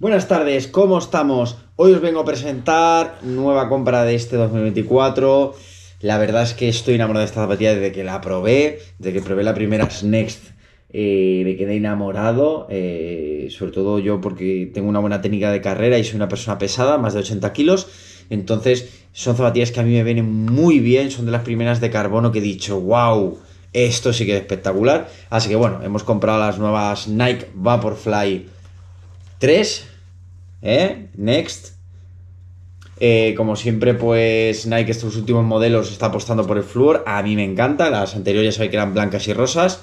Buenas tardes, ¿cómo estamos? Hoy os vengo a presentar nueva compra de este 2024. La verdad es que estoy enamorado de esta zapatilla desde que la probé, desde que probé la primera Next. Eh, me quedé enamorado, eh, sobre todo yo porque tengo una buena técnica de carrera y soy una persona pesada, más de 80 kilos. Entonces son zapatillas que a mí me vienen muy bien, son de las primeras de carbono que he dicho, wow, esto sí que es espectacular. Así que bueno, hemos comprado las nuevas Nike Vaporfly 3. ¿Eh? Next. Eh, como siempre, pues Nike estos últimos modelos está apostando por el flúor. A mí me encanta. Las anteriores ya sabéis que eran blancas y rosas.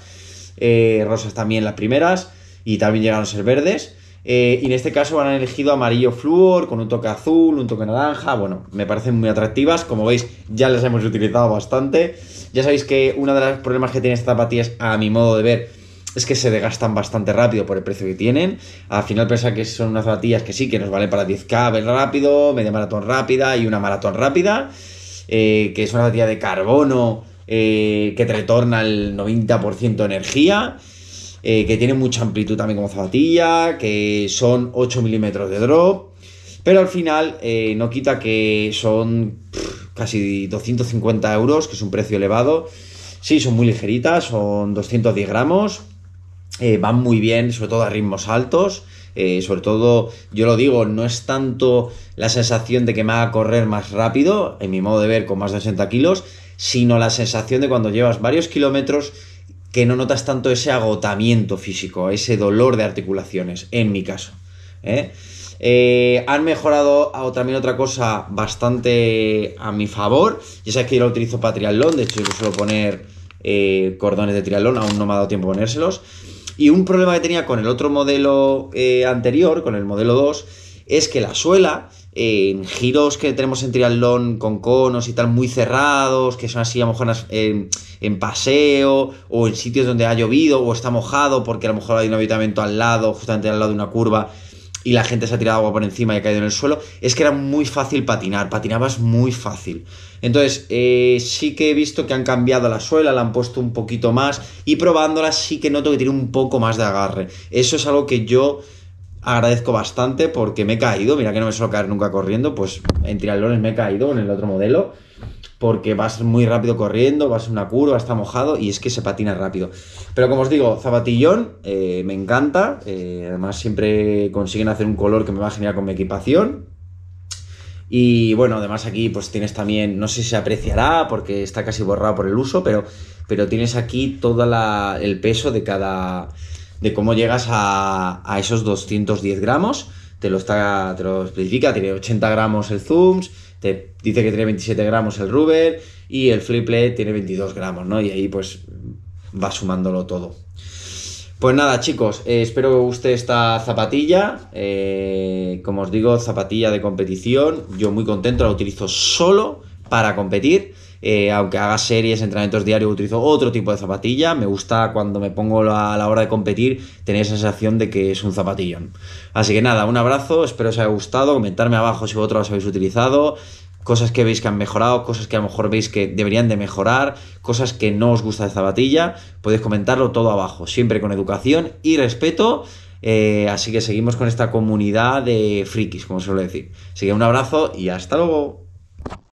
Eh, rosas también las primeras. Y también llegaron a ser verdes. Eh, y en este caso han elegido amarillo flúor con un toque azul, un toque naranja. Bueno, me parecen muy atractivas. Como veis, ya las hemos utilizado bastante. Ya sabéis que uno de los problemas que tiene esta zapatilla es, a mi modo de ver, es que se desgastan bastante rápido por el precio que tienen. Al final piensa que son unas zapatillas que sí, que nos valen para 10K rápido, media maratón rápida y una maratón rápida. Eh, que es una zapatilla de carbono eh, que te retorna el 90% de energía. Eh, que tiene mucha amplitud también como zapatilla, que son 8 milímetros de drop, pero al final no quita que son casi 250 euros, que es un precio elevado. Sí, son muy ligeritas, son 210 gramos, eh, van muy bien, sobre todo a ritmos altos. Eh, sobre todo, yo lo digo, no es tanto la sensación de que me haga correr más rápido, en mi modo de ver, con más de 80 kilos, sino la sensación de cuando llevas varios kilómetros que no notas tanto ese agotamiento físico, ese dolor de articulaciones, en mi caso. ¿eh? han mejorado también otra cosa bastante a mi favor. Ya sabes que yo lo utilizo para triatlón, de hecho yo suelo poner eh, cordones de triatlón, aún no me ha dado tiempo ponérselos. Y un problema que tenía con el otro modelo eh, anterior, con el modelo 2, es que la suela, eh, en giros que tenemos en triatlón con conos y tal muy cerrados, que son así a lo mejor en, en, paseo o en sitios donde ha llovido o está mojado porque a lo mejor hay un habitamento al lado, justamente al lado de una curva y la gente se ha tirado agua por encima y ha caído en el suelo, es que era muy fácil patinar, patinabas muy fácil. Entonces, eh, sí que he visto que han cambiado la suela, la han puesto un poquito más y probándola sí que noto que tiene un poco más de agarre. Eso es algo que yo agradezco bastante porque me he caído, mira que no me suelo caer nunca corriendo, pues en tiralones me he caído en el otro modelo porque vas muy rápido corriendo, vas en una curva, está mojado y es que se patina rápido. Pero como os digo, zapatillón eh, me encanta, eh, además siempre consiguen hacer un color que me va a generar con mi equipación. Y bueno, además aquí pues tienes también, no sé si se apreciará porque está casi borrado por el uso, pero, tienes aquí todo el peso de cada, de cómo llegas a, esos 210 gramos, te lo, está, te lo especifica, tiene 80 gramos el zooms, dice que tiene 27 gramos el Rubber y el Play tiene 22 gramos, ¿no? Y ahí pues va sumándolo todo. Pues nada, chicos, eh, espero que os guste esta zapatilla. Eh, como os digo, zapatilla de competición. Yo muy contento, la utilizo solo para competir. Eh, aunque haga series, entrenamientos diarios, utilizo otro tipo de zapatilla. Me gusta cuando me pongo a la hora de competir tener esa sensación de que es un zapatillón. Así que nada, un abrazo, espero os haya gustado. Comentarme abajo si vosotros los habéis utilizado cosas que veis que han mejorado, cosas que a lo mejor veis que deberían de mejorar, cosas que no os gusta de zapatilla, podéis comentarlo todo abajo, siempre con educación y respeto. Eh, así que seguimos con esta comunidad de frikis, como suelo decir. Así que un abrazo y hasta luego.